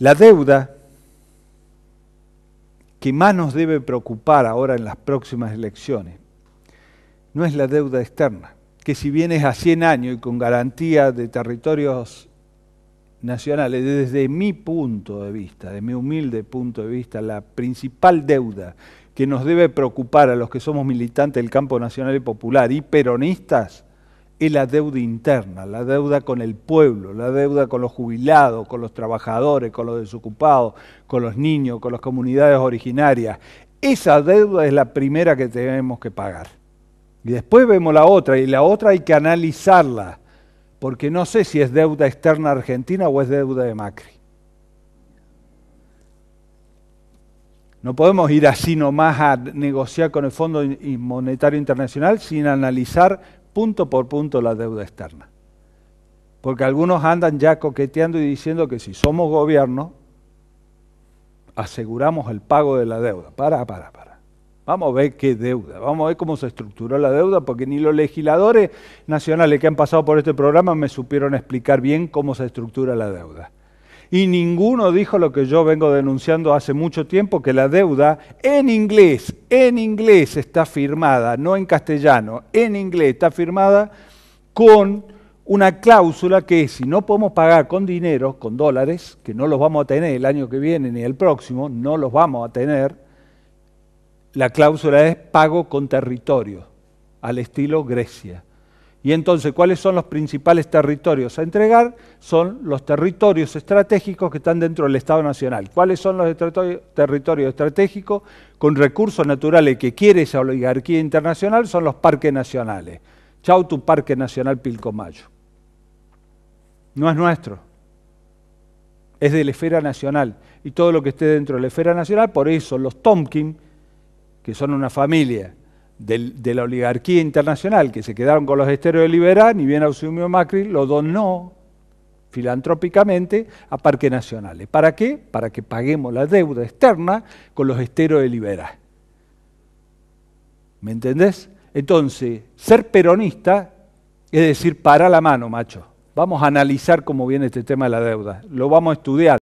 La deuda que más nos debe preocupar ahora en las próximas elecciones no es la deuda externa, que si vienes es a 100 años y con garantía de territorios nacionales, desde mi punto de vista, de mi humilde punto de vista, la principal deuda que nos debe preocupar a los que somos militantes del campo nacional y popular y peronistas es la deuda interna, la deuda con el pueblo, la deuda con los jubilados, con los trabajadores, con los desocupados, con los niños, con las comunidades originarias. Esa deuda es la primera que tenemos que pagar. Y después vemos la otra, y la otra hay que analizarla, porque no sé si es deuda externa argentina o es deuda de Macri. No podemos ir así nomás a negociar con el Fondo Monetario Internacional sin analizar punto por punto la deuda externa. Porque algunos andan ya coqueteando y diciendo que si somos gobierno, aseguramos el pago de la deuda. Para, para, para. Vamos a ver qué deuda, vamos a ver cómo se estructuró la deuda, porque ni los legisladores nacionales que han pasado por este programa me supieron explicar bien cómo se estructura la deuda y ninguno dijo lo que yo vengo denunciando hace mucho tiempo, que la deuda en inglés, en inglés está firmada, no en castellano, en inglés está firmada con una cláusula que si no podemos pagar con dinero, con dólares, que no los vamos a tener el año que viene ni el próximo, no los vamos a tener, la cláusula es pago con territorio, al estilo Grecia. Y entonces, ¿cuáles son los principales territorios a entregar? Son los territorios estratégicos que están dentro del Estado Nacional. ¿Cuáles son los territorios estratégicos con recursos naturales que quiere esa oligarquía internacional? Son los parques nacionales. Chau tu Parque Nacional Pilcomayo. No es nuestro. Es de la esfera nacional. Y todo lo que esté dentro de la esfera nacional, por eso los Tompkins, que son una familia de la oligarquía internacional, que se quedaron con los esteros de Liberá, ni bien asumió Macri, lo donó filantrópicamente a parques nacionales. ¿Para qué? Para que paguemos la deuda externa con los esteros de Liberá. ¿Me entendés? Entonces, ser peronista es decir, para la mano, macho. Vamos a analizar cómo viene este tema de la deuda. Lo vamos a estudiar.